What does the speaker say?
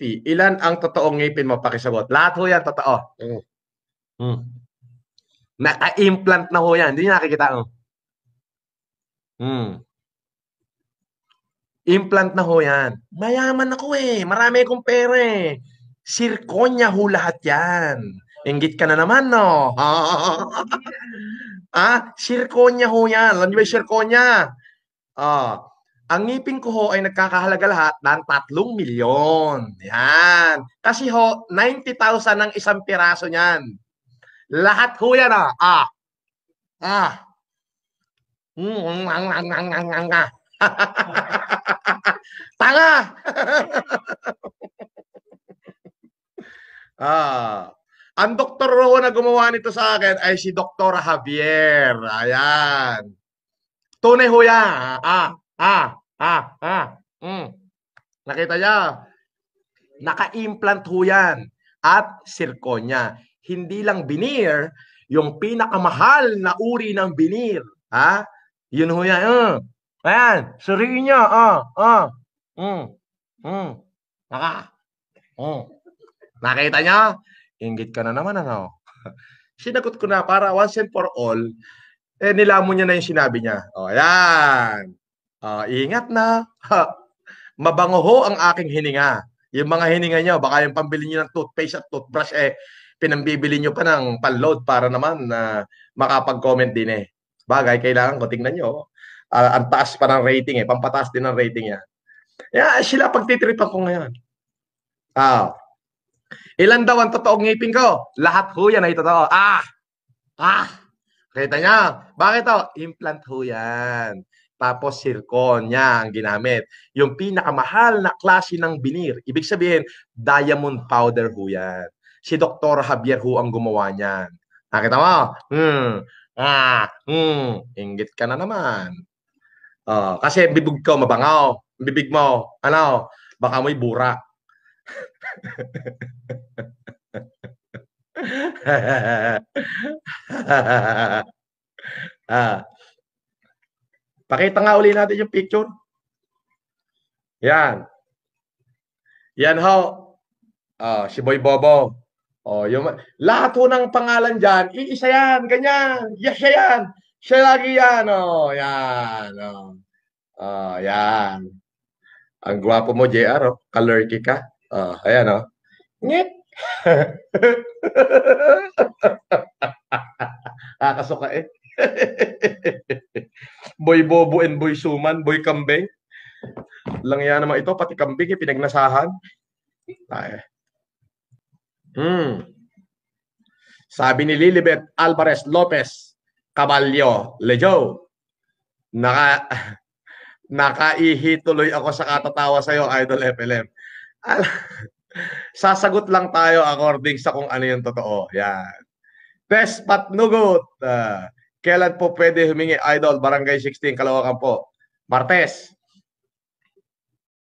50, ilan ang totoong ngipin mo? Pakisagot. Lahat ho yan, totoo. Mm. Mm. Naka-implant na ho yan. Hindi nyo nakikita. Oh. Mm. Implant na ho yan. Mayaman ako eh. Marami kong pera eh. Sirkonya ho lahat yan. Ingit ka na naman, no? ah, sirkonya ho yan. Alam niyo ba yung sirkonya? Ah, ang ngipin ko ho ay nagkakahalaga lahat ng 3 milyon. Yan. Kasi ho, 90,000 ang isang piraso niyan. Lahat ho yan ah. Ah. Ah. Mm, ang, ang, ang, ang, ang, ah. Tanga! ah. Ang doktor ho na gumawa nito sa akin ay si Dr. Javier. Ayan. Tunay ho yan. Ah. Ah. ah. Ah, ah. Mm. Nakita niya? Naka-implant ho yan at sirkonya. Hindi lang veneer, yung pinakamahal na uri ng veneer. Ha? Yun ho yan. Mm. Ayan, suriin niya. Ah, ah. Mm. Mm. Naka. Mm. Nakita niya? Ingit ka na naman, ano? Sinagot ko na para once and for all, eh, nilamon niya na yung sinabi niya. Oh, ayan. Uh, ingat na. Mabango ho ang aking hininga. Yung mga hininga nyo, baka yung pambili nyo ng toothpaste at toothbrush, eh, pinambibili nyo pa ng panload para naman na uh, makapag-comment din eh. Bagay, kailangan ko, tingnan nyo. Uh, oh. ah, ang taas pa ng rating eh. Pampataas din ng rating yan. Yeah, sila pagtitripan ko ngayon. Ah. Ilan daw ang totoong ngipin ko? Lahat ho yan ay totoo. Ah! Ah! Kita niya. Bakit to? Oh? Implant ho yan tapos zirconia ang ginamit. Yung pinakamahal na klase ng binir. Ibig sabihin, diamond powder ho yan. Si Dr. Javier ho ang gumawa niyan. Nakita mo? Hmm. Ah, hmm. Ingit ka na naman. Oh, kasi bibig ko mabangaw. Bibig mo, ano, baka may burak. ah. Pakita nga uli natin yung picture. Yan. Yan ho. Oh, si Boy Bobo. Oh, yung lahat ho ng pangalan diyan, iisa yan, ganyan. Yes, siya yan. Siya lagi yan, oh. Yan, oh. Oh, yan. Ang gwapo mo, JR, oh. Kalurky ka. Oh, ayan, oh. Ngit. Kakasuka eh. Boy Bobo and Boy Suman, Boy Kambeng. Lang yan naman ito, pati kambing, pinagnasahan. Ay. Hmm. Sabi ni Lilibet Alvarez Lopez Caballo Lejo. Naka nakaihi tuloy ako sa katatawa sa iyo, Idol FLM. Al Sasagot lang tayo according sa kung ano yung totoo. Yan. Test patnugot. Uh, Kailan po pwede humingi idol Barangay 16 Kalawakan po? Martes.